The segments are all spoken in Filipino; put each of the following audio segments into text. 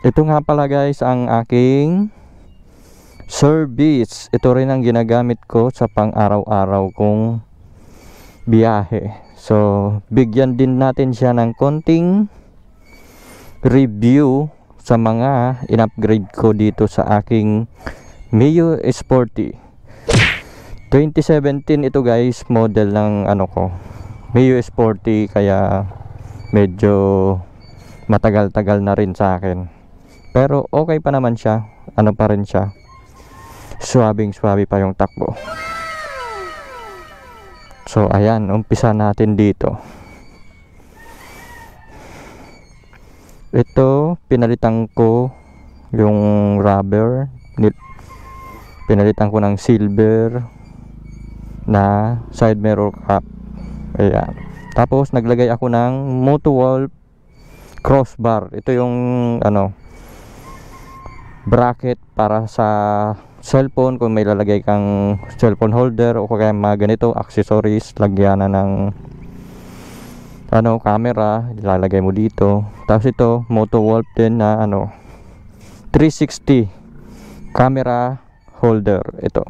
Ito nga pala guys ang aking service. Ito rin ang ginagamit ko sa pang-araw-araw kong biyahe. So, bigyan din natin siya ng konting review sa mga in-upgrade ko dito sa aking Mio Sporty. 2017 ito guys, model ng ano ko. Mio Sporty kaya medyo matagal-tagal na rin sa akin. Pero okay pa naman siya. Ano pa rin siya. Swabing swabe pa yung takbo. So ayan, umpisa natin dito. Ito, pinalitan ko yung rubber. Pinalitan ko ng silver na side mirror cap. Ayan. Tapos naglagay ako ng Moto Wolf crossbar. Ito yung ano bracket para sa cellphone kung may lalagay kang cellphone holder o kaya mga ganito accessories lagyanan ng ano camera ilalagay mo dito tapos ito moto wolf din na ano 360 camera holder ito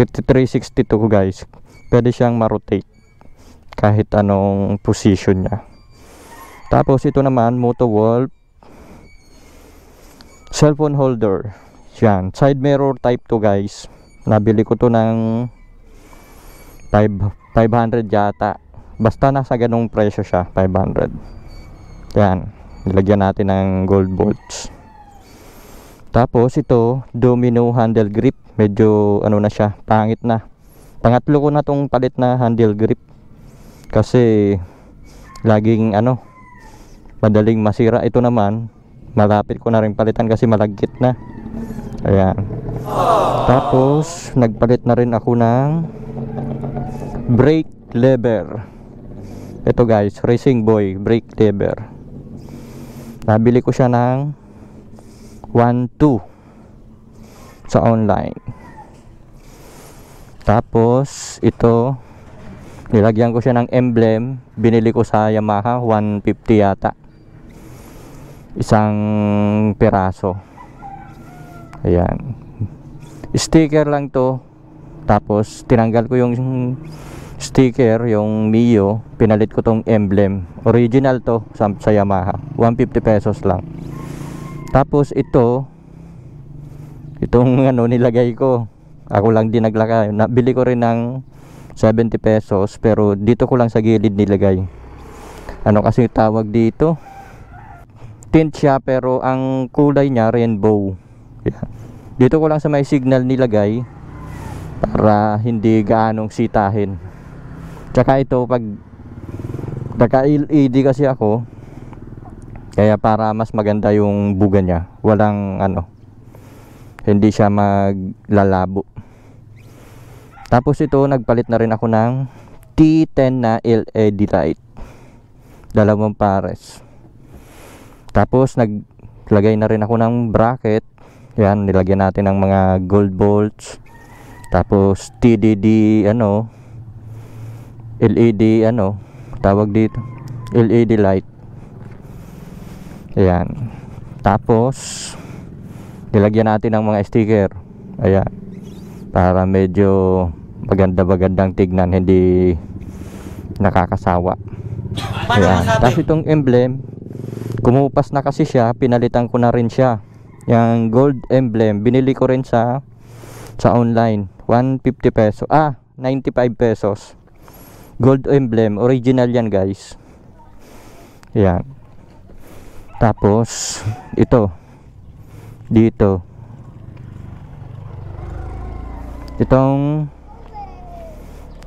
360 to guys pwede siyang ma-rotate kahit anong position niya tapos ito naman moto wolf cellphone holder yan side mirror type to guys nabili ko to ng 5, 500 yata basta nasa ganung presyo siya 500 yan nilagyan natin ng gold bolts tapos ito domino handle grip medyo ano na siya pangit na pangatlo ko na tong palit na handle grip kasi laging ano madaling masira ito naman malapit ko na rin palitan kasi malagkit na ayan tapos nagpalit na rin ako ng brake lever ito guys racing boy brake lever nabili ko siya ng 1.2 sa online tapos ito nilagyan ko siya ng emblem binili ko sa Yamaha 150 yata isang piraso ayan sticker lang to tapos tinanggal ko yung sticker yung Mio pinalit ko tong emblem original to sa, sa Yamaha 150 pesos lang tapos ito itong ano nilagay ko ako lang din naglakay nabili ko rin ng 70 pesos pero dito ko lang sa gilid nilagay ano kasi tawag dito tint siya pero ang kulay niya rainbow yeah. dito ko lang sa may signal nilagay para hindi gaanong sitahin tsaka ito pag naka LED kasi ako kaya para mas maganda yung buga niya walang ano hindi siya maglalabo tapos ito nagpalit na rin ako ng T10 na LED light dalawang pares tapos naglagay na rin ako ng bracket. Yan, nilagyan natin ng mga gold bolts. Tapos TDD ano LED ano tawag dito LED light. Ayan. Tapos nilagyan natin ng mga sticker. Ayan. Para medyo maganda-magandang tignan, hindi nakakasawa. Ayan. Tapos itong emblem, kumupas na kasi siya pinalitan ko na rin siya Yang gold emblem binili ko rin sa sa online 150 pesos. ah 95 pesos gold emblem original yan guys Ayun. tapos ito dito itong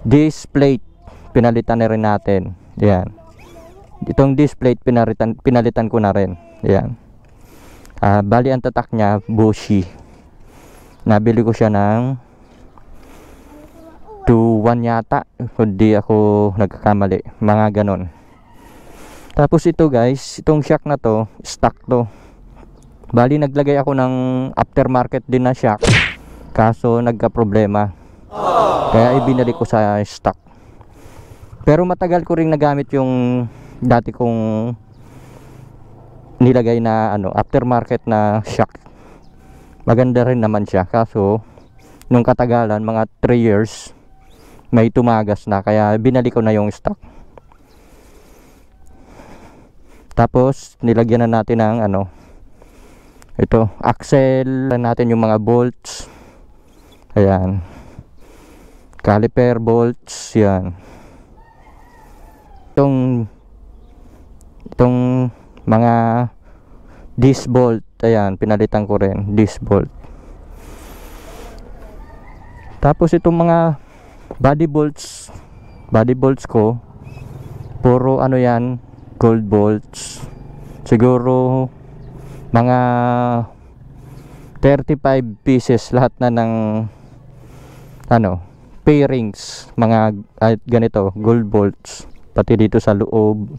this plate pinalitan na rin natin Ayun itong disc plate pinalitan, pinalitan ko na rin yan uh, ah, bali ang tatak niya Boshi nabili ko siya ng 2-1 yata hindi ako nagkakamali mga ganon tapos ito guys itong shock na to stock to bali naglagay ako ng aftermarket din na shock kaso nagka problema kaya ibinalik ko sa stock pero matagal ko ring nagamit yung dati kong nilagay na ano aftermarket na shock maganda rin naman siya kaso nung katagalan mga 3 years may tumagas na kaya binalik ko na yung stock tapos nilagyan na natin ng ano ito axle natin yung mga bolts ayan caliper bolts yan itong itong mga disc bolt ayan pinalitan ko rin disc bolt tapos itong mga body bolts body bolts ko puro ano yan gold bolts siguro mga 35 pieces lahat na ng ano pairings mga uh, ganito gold bolts pati dito sa loob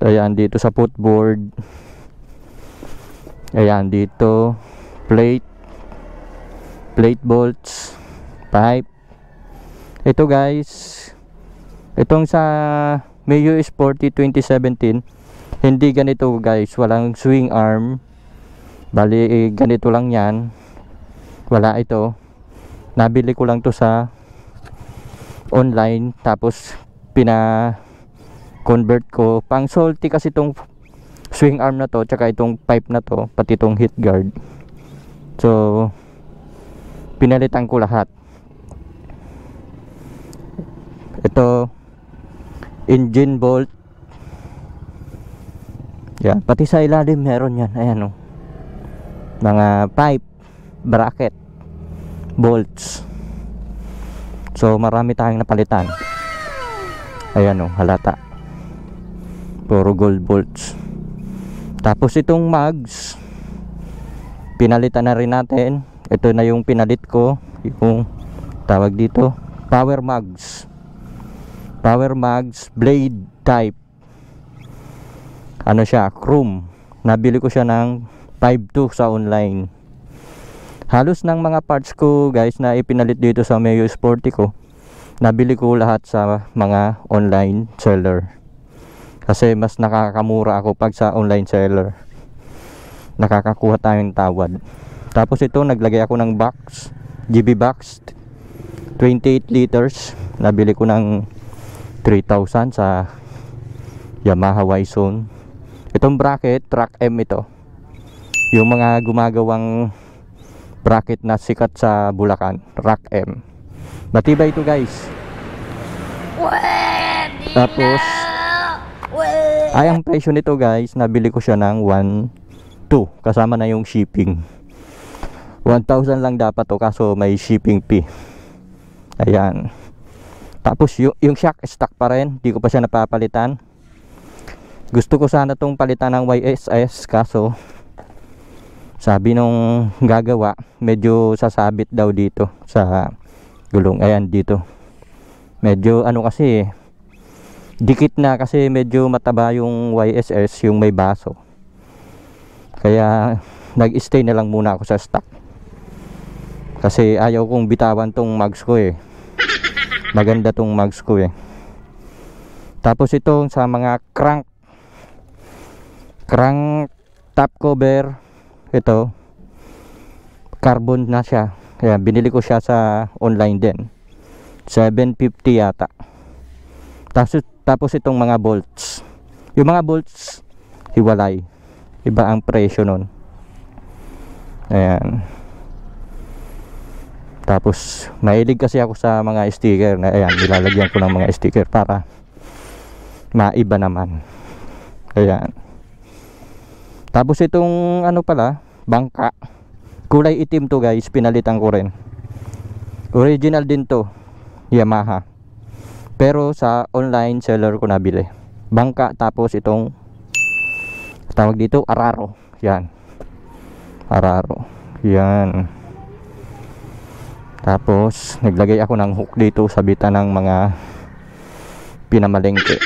ayan dito sa footboard ayan dito plate plate bolts pipe ito guys itong sa Mayo is 40 2017 hindi ganito guys walang swing arm bali eh, ganito lang yan wala ito nabili ko lang to sa online tapos pina convert ko pang salty kasi itong swing arm na to tsaka itong pipe na to pati itong hit guard so pinalitan ko lahat ito engine bolt yeah, pati sa ilalim meron yan ayan o oh. mga pipe bracket bolts so marami tayong napalitan ayan o oh, halata puro gold bolts tapos itong mags pinalitan na rin natin ito na yung pinalit ko yung tawag dito power mags power mags blade type ano siya chrome nabili ko siya ng 5.2 sa online halos ng mga parts ko guys na ipinalit dito sa Mayo ko nabili ko lahat sa mga online seller kasi mas nakakamura ako pag sa online seller nakakakuha tayong tawad tapos ito naglagay ako ng box GB box 28 liters nabili ko ng 3,000 sa Yamaha Wison itong bracket track M ito yung mga gumagawang bracket na sikat sa Bulacan rack M matibay ito guys What? tapos ay, ang presyo nito guys, nabili ko siya ng 1,2 kasama na yung shipping. 1,000 lang dapat to, kaso may shipping fee. Ayan. Tapos yung, yung shock, stock pa rin. Hindi ko pa siya napapalitan. Gusto ko sana tong palitan ng YSS, kaso sabi nung gagawa, medyo sasabit daw dito sa gulong. Ayan, dito. Medyo ano kasi eh, dikit na kasi medyo mataba yung YSS yung may baso kaya nag-stay na lang muna ako sa stock kasi ayaw kong bitawan tong mags ko eh maganda tong mags ko eh tapos ito sa mga crank crank top cover ito carbon na siya kaya binili ko siya sa online din 750 yata tapos tapos itong mga bolts. Yung mga bolts, hiwalay. Iba ang presyo nun. Ayan. Tapos, mailig kasi ako sa mga sticker. Na, ayan, nilalagyan ko ng mga sticker para maiba naman. Ayan. Tapos itong ano pala, bangka. Kulay itim to guys, pinalitan ko rin. Original din to, Yamaha. Pero sa online seller ko nabili. Bangka tapos itong tawag dito araro. Yan. Araro. Yan. Tapos naglagay ako ng hook dito sa bita ng mga pinamalengke.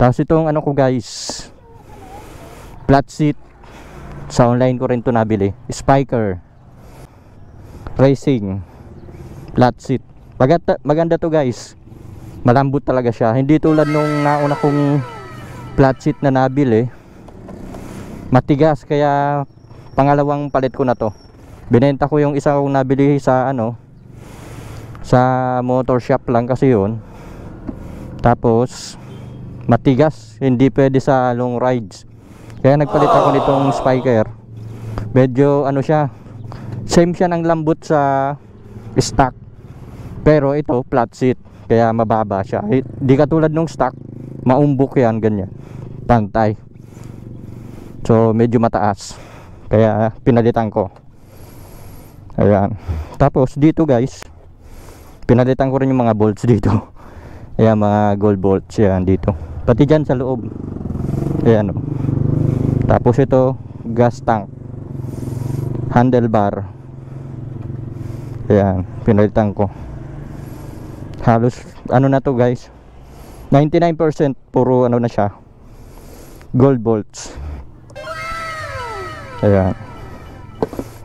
Tapos itong ano ko guys. Flat seat. Sa online ko rin to nabili. Spiker. Racing. Flat seat. Maganda, maganda to guys malambot talaga siya hindi tulad nung nauna kong flat sheet na nabili eh. matigas kaya pangalawang palit ko na to binenta ko yung isa kong nabili sa ano sa motor shop lang kasi yun tapos matigas hindi pwede sa long rides kaya nagpalit ako nitong spiker medyo ano siya same siya ng lambot sa stock pero ito flat seat kaya mababa siya Hindi eh, katulad nung stock maumbok yan ganyan pantay so medyo mataas kaya pinalitan ko ayan tapos dito guys pinalitan ko rin yung mga bolts dito ayan mga gold bolts yan dito pati diyan sa loob ayan o oh. tapos ito gas tank handlebar ayan pinalitan ko halos ano na to guys 99% puro ano na siya gold bolts ayan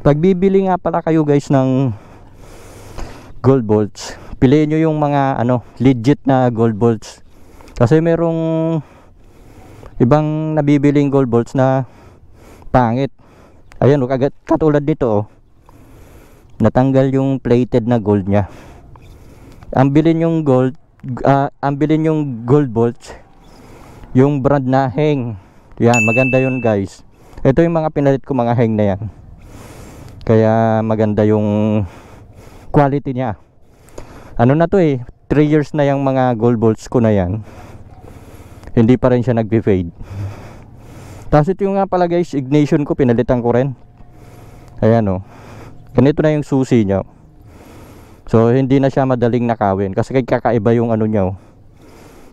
pagbibili nga pala kayo guys ng gold bolts piliin nyo yung mga ano legit na gold bolts kasi merong ibang nabibiling gold bolts na pangit ayan o katulad nito oh natanggal yung plated na gold nya ang bilhin yung gold uh, ang bilhin yung gold bolts yung brand na heng yan maganda yun guys ito yung mga pinalit ko mga hang na yan kaya maganda yung quality niya ano na to eh 3 years na yung mga gold bolts ko na yan hindi pa rin siya nagbe-fade tapos ito yung nga pala guys ignition ko pinalitan ko rin ayan o oh. ganito na yung susi niya So hindi na siya madaling nakawin kasi kakaiba yung ano niya. Oh.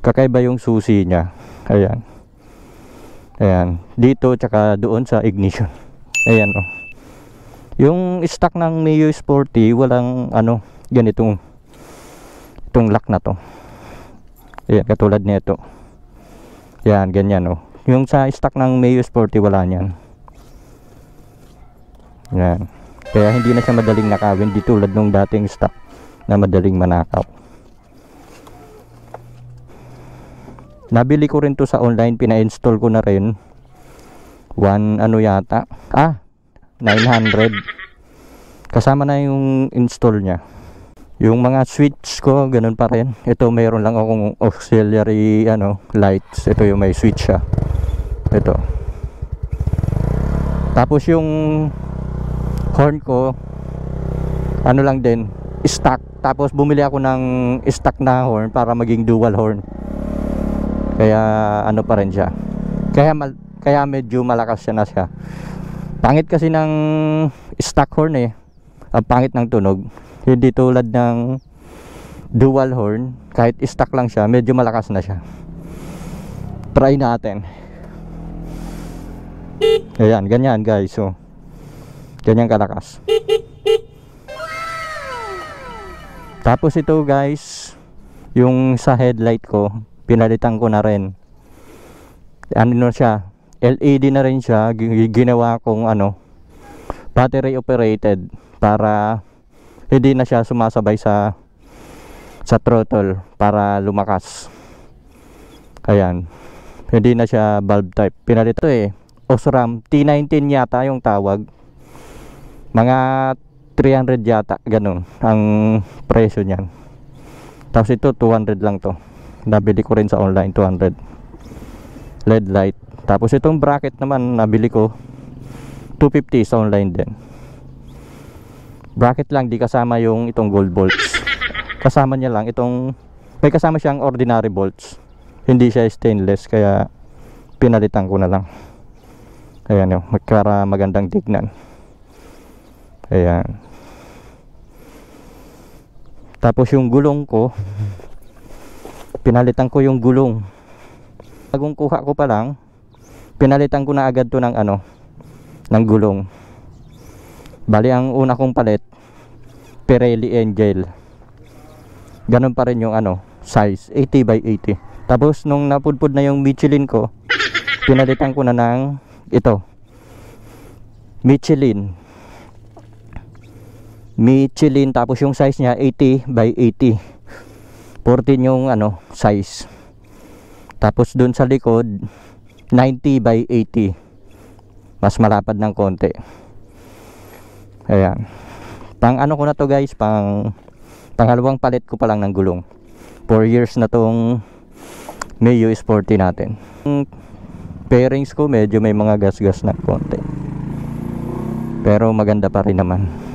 Kakaiba yung susi niya. Ayan. Ayan, dito tsaka doon sa ignition. Ayan oh. Yung stock ng Mio Sporty walang ano ganitong itong lock na to. Ayan, katulad nito. Ayan, ganyan oh. Yung sa stock ng Mio Sporty wala niyan. Ayan. Kaya hindi na siya madaling nakawin di tulad nung dating stock na madaling manakaw. Nabili ko rin to sa online, pina-install ko na rin. 1 ano yata. Ah, 900. Kasama na yung install niya. Yung mga switch ko, ganun pa rin. Ito mayroon lang akong auxiliary ano, lights. Ito yung may switch siya. Ito. Tapos yung horn ko, ano lang din, stock tapos bumili ako ng stock na horn para maging dual horn kaya ano pa rin siya kaya mal kaya medyo malakas siya na siya pangit kasi ng stock horn eh ang pangit ng tunog hindi tulad ng dual horn kahit stock lang siya medyo malakas na siya try natin ayan ganyan guys so oh. ganyan kalakas Tapos ito guys, yung sa headlight ko, pinalitan ko na rin. Ano na siya, LED na rin siya, ginawa kong ano, battery operated para hindi na siya sumasabay sa sa throttle para lumakas. Ayan. Hindi na siya bulb type. Pinalito eh. Osram T19 yata yung tawag. Mga 300 yata ganun ang presyo niyan tapos ito 200 lang to nabili ko rin sa online 200 LED e light tapos itong bracket naman nabili ko 250 sa online din bracket lang di kasama yung itong gold bolts kasama niya lang itong may kasama siyang ordinary bolts hindi siya stainless kaya pinalitan ko na lang ayan yun oh, para magandang tignan Ayan. Tapos yung gulong ko, pinalitan ko yung gulong. Bagong kuha ko pa lang, pinalitan ko na agad to ng ano, ng gulong. Bali ang una kong palit, Pirelli Angel. Ganun pa rin yung ano, size, 80 by 80. Tapos nung napudpud na yung Michelin ko, pinalitan ko na ng ito. Michelin Michelin tapos yung size niya 80 by 80 14 yung ano size tapos dun sa likod 90 by 80 mas malapad ng konti ayan pang ano ko na to guys pang pangalawang palit ko pa lang ng gulong 4 years na tong Mayo S40 natin pairings ko medyo may mga gasgas -gas na konti pero maganda pa rin naman